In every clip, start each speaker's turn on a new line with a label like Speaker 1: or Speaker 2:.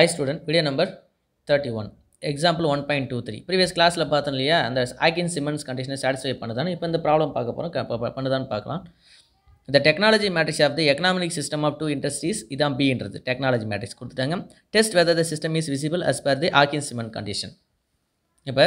Speaker 1: ஐ student video number thirty one example one point two three previous கிளாஸில் பார்த்தோம் இல்லையா அந்த ஆக்கின் சிமெண்ட்ஸ் கண்டிஷனை சாட்டிஸ்ஃபை பண்ணுதான் இப்போ இந்த ப்ராப்ளம் பார்க்க போகிறோம் பண்ணுதான்னு பார்க்கலாம் இந்த technology matrix of the economic system of two industries இதான் பின்றது டெக்னாலஜி மேட்ரிக்ஸ் கொடுத்துட்டாங்க test whether the system is visible as per the Hawkins Simon condition இப்போ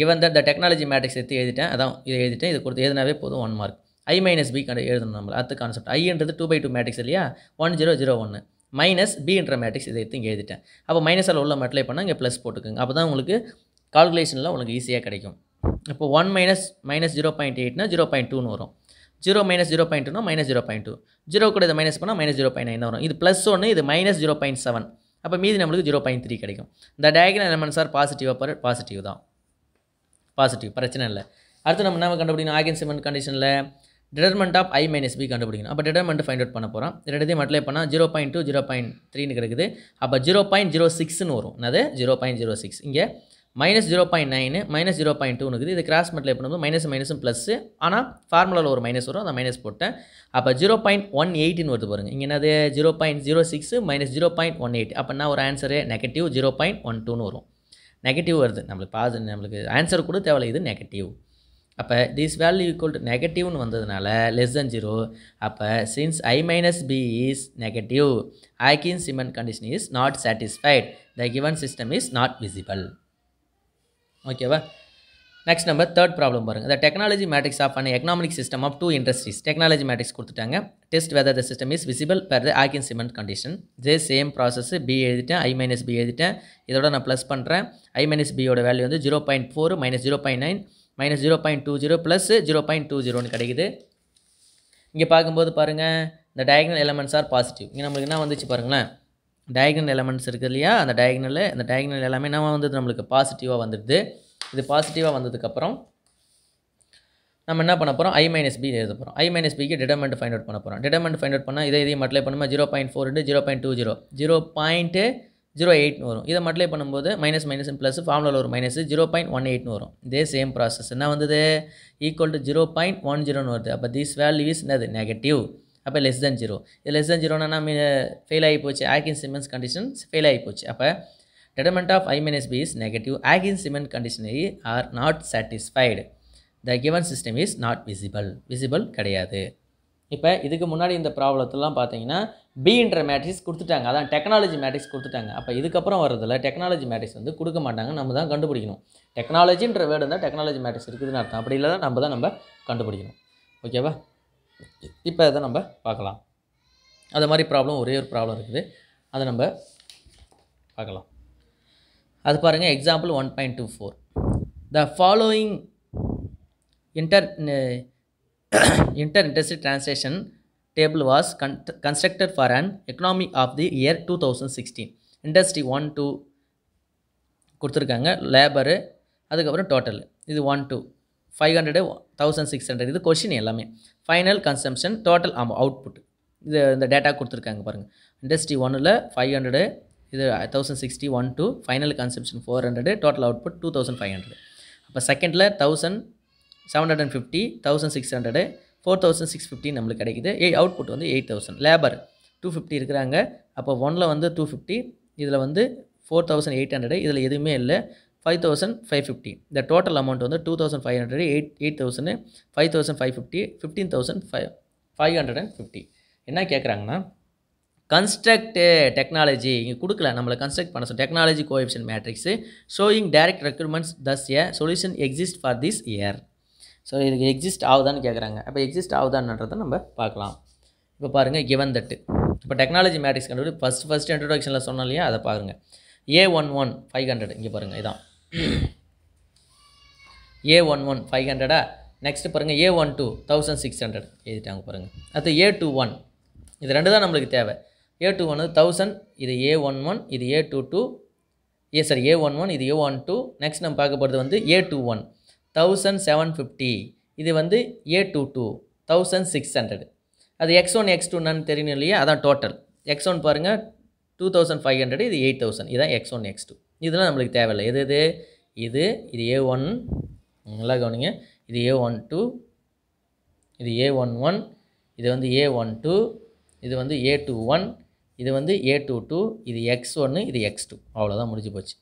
Speaker 1: கிவன் த டெக்னாலஜி மேட்ரிக்ஸ் எடுத்து எழுதிட்டேன் அதான் இதை எழுதிட்டேன் இது கொடுத்து எழுதினாவே போதும் one mark I minus B கண்டு எழுதணும் நம்ம அடுத்த கான்செப்ட் ஐன்றது டூ பை டூ மேட்ரிக்ஸ் இல்லையா ஒன் ஜீரோ ஜீரோ ஒன்று மைனஸ் பி என்ற மேட்ரிக்ஸ் இதை எடுத்து எழுதிட்டேன் அப்போ மைனஸ் அதில் உள்ள மல்டிப்ளை பண்ணால் இங்கே ப்ளஸ் போட்டுக்கோங்க அப்போ தான் உங்களுக்கு கால்குலேஷனில் உங்களுக்கு ஈஸியாக கிடைக்கும் இப்போ one minus minus zero point எயிட்னா ஜீரோ பாயிண்ட் டூன்னு வரும் ஜீரோ மைனஸ் ஜீரோ பாயிண்ட் டூனா minus zero point two zero கூட இதை மைனஸ் பண்ணால் மைனஸ் ஜீரோ பாயிண்ட் நைன் வரும் இது ப்ளஸ் ஒன்று இது மைனஸ் ஜீரோ பாயிண்ட் செவன் அப்போ மீதி நம்மளுக்கு ஜீரோ பாயிண்ட் த்ரீ கிடைக்கும் இந்த டயக்ராம் எலமெண்ட்ஸ் சார் பாசிட்டிவாக பர் பாசிட்டிவ் தான் பாசிட்டிவ் பிரச்சனை இல்லை அடுத்து நம்ம என்ன கண்டுபிடிக்கணும் ஆகின் சிமெண்ட் கண்டிஷனில் determinant of I minus B கண்டுபிடிக்கணும் அப்போ டிடர்மெண்ட் ஃபைண்ட் அவுட் பண்ண போகிறோம் ரெண்டுத்தையும் மட்டும் பண்ணால் zero point two zero point த்ரீனு கிடைக்குது அப்போ ஜீரோ பாயிண்ட் ஜீரோ சிக்ஸ்னு வரும் அது ஜீரோ பாயிண்ட் ஜீரோ சிக்ஸ் இங்கே மைனஸ் ஜீரோ பாயிண்ட் நைனு மைனஸ் ஜீரோ பாயிண்ட் டூ இருக்குது இது கிராஸ் மட்டில் எப்படி மைனஸ் மைனஸும் ப்ளஸ்ஸு ஆனால் ஃபார்முலாவில் ஒரு மைனஸ் வரும் அந்த மைனஸ் போட்டேன் அப்போ ஜீரோ பாயிண்ட் ஒன் எயிட்டின்னு வருது பாருங்கள் இங்கே என்னது zero point zero six minus zero point one eight அப்படின்னா ஒரு answer negative zero point one டூன்னு வரும் நெகட்டிவ் வருது நம்மளுக்கு பாசிட்டிவ் நம்மளுக்கு ஆன்சர் கூட தேவையில்லை இது நெகட்டிவ் அப்போ திஸ் வேல்யூ ஈக்குவல் டு நெகட்டிவ்னு வந்ததுனால லெஸ் தன் ஜீரோ அப்போ since I minus B is negative Hawkins Simon condition is not satisfied the given system is not visible ஓகேவா நெக்ஸ்ட் நம்பர் தேர்ட் ப்ராப்ளம் பாருங்கள் the technology matrix of and economic system of two industries technology matrix கொடுத்துட்டாங்க test whether the system is visible per the Hawkins Simon condition ஜே same process B எழுதிட்டேன் I minus B எழுதிட்டேன் இதோட நான் plus பண்ணுறேன் I minus பியோட value வந்து zero point four minus zero point nine minus zero point two zero plus zero point two ஜீரோன்னு கிடைக்குது இங்கே பார்க்கும்போது பாருங்கள் இந்த டயக்னல் எலமெண்ட்ஸ் ஆர் பாசிட்டிவ் இங்கே நம்மளுக்கு என்ன வந்துச்சு பாருங்களேன் டயக்னல் எலமெண்ட்ஸ் இருக்குது இல்லையா அந்த டயக்னல் அந்த டயக்னல் எல்லாமே என்ன வந்தது நம்மளுக்கு பாசிட்டிவாக வந்துடுது இது பாசிட்டிவாக வந்ததுக்கப்புறம் நம்ம என்ன பண்ண போகிறோம் ஐ மைனஸ் பி எழுத போகிறோம் ஐ மைனஸ் பிக்கு டிடமெண்ட் ஃபைண்ட் அவுட் பண்ண போகிறோம் டிடமெண்ட் ஃபைண்ட் அவுட் பண்ணால் இதை இதையும் மட்டும் பண்ணுமா zero point four into zero point two zero zero point zero எயிட்னு வரும் இதை மல்டிப்ளை பண்ணும்போது மைனஸ் மைனஸ் ப்ளஸ் ஃபார்முலாவில் ஒரு மைனஸ் ஜீரோ பாயிண்ட் ஒன் எயிட்னு வரும் இதே சேம் ப்ராசஸ் என்ன வந்தது equal to zero point one ஜீரோனு வருது அப்போ தீஸ் வேல்யூ இஸ் என்னது நெகட்டிவ் அப்போ லெஸ் தென் ஜீரோ இது லெஸ் தென் ஜீரோனா நம்ம ஃபெயில் ஆகி போச்சு ஆக்கின் சிமெண்ட்ஸ் கண்டிஷன்ஸ் ஃபெயில் ஆகி போச்சு அப்போ determinant of I minus B is negative Hawkins Simon கண்டிஷனரி are not satisfied the given system is not visible visible கிடையாது இப்போ இதுக்கு முன்னாடி இந்த ப்ராப்ளத்துலாம் பார்த்தீங்கன்னா பின்ற மேட்ரிக்ஸ் கொடுத்துட்டாங்க அதான் டெக்னாலஜி மேட்ரிக்ஸ் கொடுத்துட்டாங்க அப்போ இதுக்கப்புறம் வரதில் டெக்னாலஜி மேட்ரிக்ஸ் வந்து கொடுக்க மாட்டாங்க நம்ம தான் கண்டுபிடிக்கணும் டெக்னாலஜின்ற வேர்டு இருந்தால் டெக்னாலஜி மேட்ரிக்ஸ் இருக்குதுன்னு அர்த்தம் அப்படி இல்லை நம்ம தான் நம்ம கண்டுபிடிக்கணும் ஓகேவா இப்போ இதை நம்ம பார்க்கலாம் அது மாதிரி ப்ராப்ளம் ஒரே ஒரு ப்ராப்ளம் இருக்குது அதை நம்ம பார்க்கலாம் அது பாருங்கள் example one point two four the following inter inter industry translation table was con constructed for an economy of the year two thousand sixteen industry one two கொடுத்துருக்காங்க லேபரு அதுக்கப்புறம் டோட்டல் இது one two five hundred thousand six hundred இது கொஷின் எல்லாமே final consumption total ஆமாம் output இது இந்த data கொடுத்துருக்காங்க பாருங்கள் இண்டஸ்ட்ரி ஒன்னில் ஃபைவ் ஹண்ட்ரடு இது thousand sixty one two final consumption four hundred total output two thousand five hundred அப்போ செகண்டில் thousand seven hundred and fifty thousand six hundred four thousand six fifty நம்மளுக்கு கிடைக்குது ஏ அவுட்புட் வந்து eight thousand labour two fifty இருக்கிறாங்க அப்போ ஒனில் வந்து டூ ஃபிஃப்டி இதில் வந்து ஃபோர் தௌசண்ட் எயிட் ஹண்ட்ரட் இதில் எதுவுமே இல்லை ஃபைவ் தௌசண்ட் ஃபைவ் ஃபிஃப்டி இந்த டோட்டல் அமௌண்ட் வந்து two thousand five hundred eight eight thousand five thousand five fifty fifteen thousand five five hundred and fifty என்ன கேட்குறாங்கன்னா கன்ஸ்ட்ரக்டு டெக்னாலஜி இங்கே கொடுக்கல நம்மளை கன்ஸ்ட்ரக்ட் பண்ண technology coefficient matrix showing direct requirements thus a solution exist for this year so இதுக்கு exist ஆகுதான்னு கேட்குறாங்க அப்போ எக்ஸிஸ்ட் ஆகுதான்றதை நம்ம பார்க்கலாம் இப்போ பாருங்கள் கிவன் தட்டு இப்போ டெக்னாலஜி மேட்ரிக்ஸ் கண்டுபிடி ஃபஸ்ட் ஃபஸ்ட் இன்ட்ரடக்ஷனில் சொன்னோம் இல்லையா அதை பாருங்கள் A one one five hundred இங்கே பாருங்கள் இதான் ஏ ஒன் ஒன் ஃபைவ் ஹண்ட்ரடா நெக்ஸ்ட் பாருங்கள் A one two thousand six hundred எழுதிட்டாங்க பாருங்கள் அது ஏ டூ ஒன் இது ரெண்டு தான் நம்மளுக்கு தேவை ஏ டூ ஒன் தௌசண்ட் இது ஏ ஒன் ஒன் இது A two two A sorry A one one இது ஏ ஒன் டூ நெக்ஸ்ட் நம்ம பார்க்க போகிறது வந்து A two one thousand seven fifty இது வந்து A two two thousand six hundred அது எக்ஸ் ஒன் எக்ஸ் டூ என்னன்னு தெரியணும் இல்லையா அதான் டோட்டல் எக்ஸ் ஒன் பாருங்கள் டூ தௌசண்ட் ஃபைவ் ஹண்ட்ரட் இது எயிட் தௌசண்ட் இதான் எக்ஸ் ஒன் எக்ஸ் டூ இதெல்லாம் நம்மளுக்கு தேவையில்லை எது இது இது இது ஏ ஒன் நல்லா கவனிங்க இது ஏ ஒன் டூ இது ஏ ஒன் ஒன் இது வந்து ஏ ஒன் டூ இது வந்து ஏ டூ ஒன் இது வந்து ஏ டூ டூ இது எக்ஸ் ஒன்று இது எக்ஸ் டூ அவ்வளோதான் முடிஞ்சு போச்சு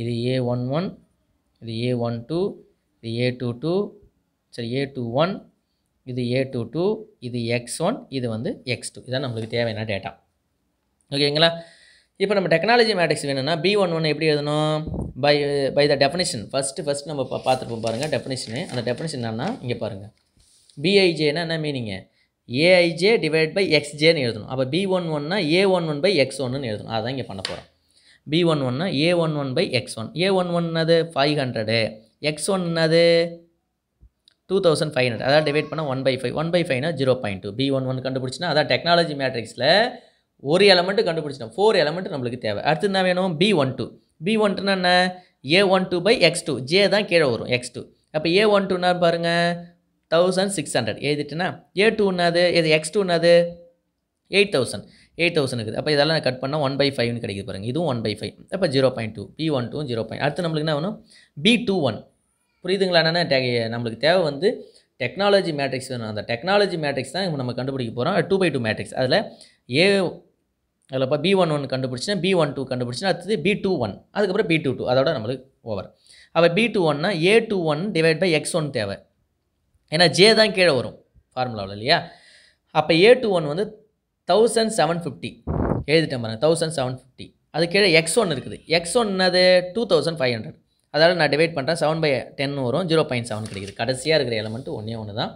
Speaker 1: இது ஏ ஒன் ஒன் இது ஏ ஒன் டூ இது ஏ டூ டூ சரி ஏ டூ ஒன் இது ஏ டூ டூ இது எக்ஸ் ஒன் இது வந்து எக்ஸ் டூ இதான் நம்மளுக்கு தேவையான டேட்டா ஓகேங்களா இப்போ நம்ம டெக்னாலஜி மேட்ரிக்ஸ் வேணும்னா பி ஒன் ஒன் எப்படி எழுதணும் by by the definition first first நம்ம பா பார்த்துருப்போம் பாருங்கள் டெஃபினேஷனு அந்த டெஃபினேஷன் என்னன்னா இங்கே பாருங்கள் பிஐஜேனா என்ன மீனிங்க ஏஐஜே டிவைட் பை எக்ஸ்ஜேன்னு எழுதணும் அப்போ பி ஒன் ஒன்னா A one one by X one எழுதணும் அதான் இங்கே பண்ண போகிறோம் பி ஒன் ஒன்னா A one one by X one A one ஒன்னது ஃபைவ் ஹண்ட்ரடு எக்ஸ் ஒன்னது டூ தௌசண்ட் ஃபைவ் ஹண்ட்ரட் அதான் டிவைட் பண்ண one by five one by ஃபைவ்னா zero point two B one one கண்டுபிடிச்சினா அதான் டெக்னாலஜி மேட்ரிக்ஸில் ஒரு எலமெண்ட்டு கண்டுபிடிச்சிடும் ஃபோர் எலமெண்ட்டு நம்மளுக்கு தேவை அடுத்து என்ன வேணும் B one two B one டூனா என்ன A one two by X two J தான் கீழே வரும் எக்ஸ் டூ அப்போ ஏ ஒன் டூனா பாருங்கள் தௌசண்ட் சிக்ஸ் ஹண்ட்ரட் எழுதிட்டுனா ஏ டூன்னாது எது எக்ஸ் டூன்னாது எயிட் தௌசண்ட் எயிட் தௌசண்ட் இருக்குது அப்போ இதெல்லாம் கட் பண்ணால் ஒன் பை ஃபைவ்னு கிடைக்க பாருங்கள் இதுவும் ஒன் பை ஃபைவ் அப்போ zero point two B one two zero point அடுத்து நம்மளுக்கு என்ன வேணும் பி டூ ஒன் புரியுதுங்களா என்னென்ன நம்மளுக்கு தேவை வந்து டெக்னாலஜி மேட்ரிக்ஸ் வேணும் அந்த டெக்னாலஜி மேட்ரிக்ஸ் தான் இப்போ நம்ம கண்டுபிடிக்க போகிறோம் டூ பை டூ மேட்ரிக்ஸ் அதில் ஏ அதில் இப்போ பி ஒன் ஒன் கண்டுபிடிச்சினா பி ஒன் டூ கண்டுபிடிச்சினா அடுத்தது பி டூ ஒன் அதுக்கப்புறம் பி டூ டூ அதோட நம்மளுக்கு ஓவர் அப்போ பி டூ ஒன்னா A two one divide by X one தேவை ஏன்னா ஜே தான் கீழே வரும் ஃபார்முலாவில் இல்லையா அப்போ ஏ டூ ஒன் வந்து தௌசண்ட் செவன் ஃபிஃப்டி எழுதிட்டேன் பாருங்கள் தௌசண்ட் செவன் ஃபிஃப்டி அது கீழே எக்ஸ் ஒன் இருக்குது எக்ஸ் ஒன் என்னது டூ தௌசண்ட் ஃபைவ் ஹண்ட்ரட் அதனால் நான் டிவைட் பண்ணுறேன் செவன் பை டென் வரும் ஜீரோ பாயிண்ட் செவன் கிடைக்குது கடைசியாக இருக்கிற எலமெண்ட் ஒன்றே ஒன்று தான்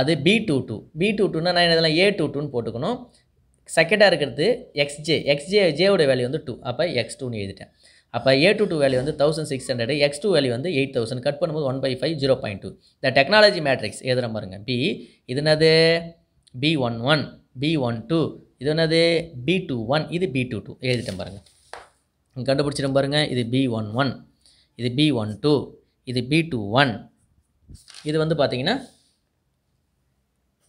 Speaker 1: அது B two two B two டூன்னா நான் இதெல்லாம் ஏ டூ டூன்னு போட்டுக்கணும் செகண்டாக இருக்கிறது எக்ஸ்ஜே எக்ஸ்ஜே ஜேவோட வேல்யூ வந்து டூ அப்போ எக்ஸ் டூன்னு எழுதிட்டேன் அப்போ ஏ டூ டூ வேல்யூ வந்து thousand six hundred X two value வந்து எயிட் தௌசண்ட் கட் பண்ணும்போது one by five zero point two the technology matrix எதுனா பாருங்கள் B இதுனது B one one B one two இது என்னது பி டூ ஒன் இது B two two எழுதிட்டேன் பாருங்கள் கண்டுபிடிச்சிட்டோம் பாருங்கள் இது பி ஒன் ஒன் இது பி ஒன் டூ இது பி டூ ஒன் இது வந்து பார்த்தீங்கன்னா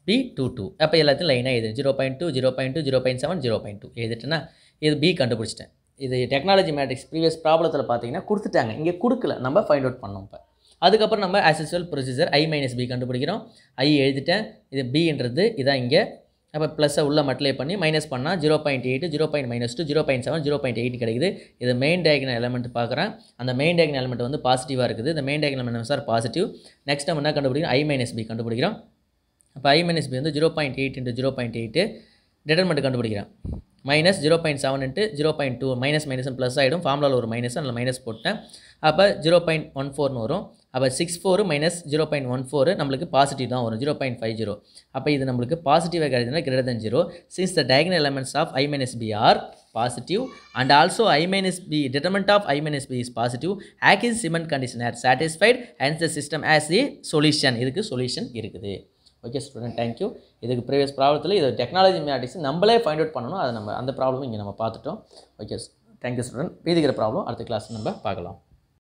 Speaker 1: பி டூ டூ அப்போ எல்லாத்தையும் லைனாக எழுது zero point two zero point two zero point seven zero point two எழுதிட்டேன்னா இது பி கண்டுபிடிச்சிட்டேன் இது டெக்னாலஜி மேட்ரிக்ஸ் ப்ரீவியஸ் ப்ராப்ளத்தில் பார்த்தீங்கன்னா கொடுத்துட்டாங்க இங்கே கொடுக்கல நம்ம ஃபைண்ட் அவுட் பண்ணோம் இப்போ அதுக்கப்புறம் நம்ம as procedure I minus B கண்டுபிடிக்கிறோம் ஐ எழுதிட்டேன் இது பின்றது இதான் இங்கே அப்போ ப்ளஸ்ஸை உள்ள மட்டிலே பண்ணி மைனஸ் பண்ணால் zero point eight zero point minus two zero point seven zero point eight கிடைக்குது இது மெயின் டயக்னல் எலமெண்ட் பார்க்குறேன் அந்த மெயின் டயக்னல் எலமெண்ட் வந்து பாசிட்டிவாக இருக்குது இந்த main diagonal element sir positive next நம்ம என்ன கண்டுபிடிக்கிறோம் ஐ மைனஸ் பி கண்டுபிடிக்கிறோம் அப்போ ஐ மைனஸ் பி வந்து zero point eight into zero point eight determinant கண்டுபிடிக்கிறேன் minus zero point seven into zero point two minus minus plus ஆகிடும் ஃபார்முலாவில் ஒரு மைனஸ் அதில் மைனஸ் போட்டேன் அப்போ ஜீரோ பாயிண்ட் ஒன் ஃபோர்னு வரும் அப்போ six four minus zero point one four நம்மளுக்கு பாசிட்டிவ் தான் வரும் ஜீரோ பாயிண்ட் ஃபைவ் ஜீரோ அப்போ இது நம்மளுக்கு பாசிட்டிவாக கிடைச்சதுனா greater than zero since the diagonal elements of I minus B are positive and also I minus B determinant of I minus B is positive Hawkins Simon condition are satisfied and the system has a solution இதுக்கு solution இருக்குது okay student thank you இதுக்கு previous ப்ராப்ளத்தில் இது technology மேட்டிக்ஸ் நம்மளே find out பண்ணணும் அதை நம்ம அந்த ப்ராப்ளமும் இங்கே நம்ம பார்த்துட்டோம் ஓகே தேங்க்யூ ஸ்டூடெண்ட் பீதிக்கிற ப்ராப்ளம் அடுத்த கிளாஸ் நம்ம பார்க்கலாம்